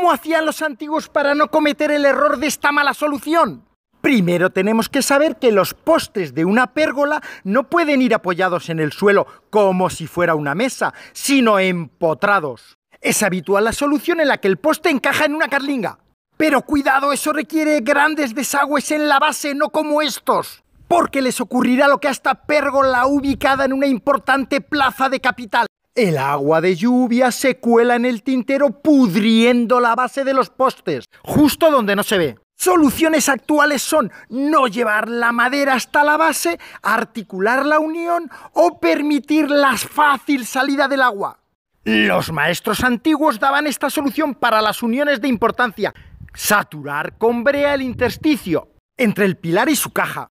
¿Cómo hacían los antiguos para no cometer el error de esta mala solución? Primero tenemos que saber que los postes de una pérgola no pueden ir apoyados en el suelo como si fuera una mesa, sino empotrados. Es habitual la solución en la que el poste encaja en una carlinga. Pero cuidado, eso requiere grandes desagües en la base, no como estos, porque les ocurrirá lo que a esta pérgola ubicada en una importante plaza de capital. El agua de lluvia se cuela en el tintero pudriendo la base de los postes, justo donde no se ve. Soluciones actuales son no llevar la madera hasta la base, articular la unión o permitir la fácil salida del agua. Los maestros antiguos daban esta solución para las uniones de importancia, saturar con brea el intersticio entre el pilar y su caja.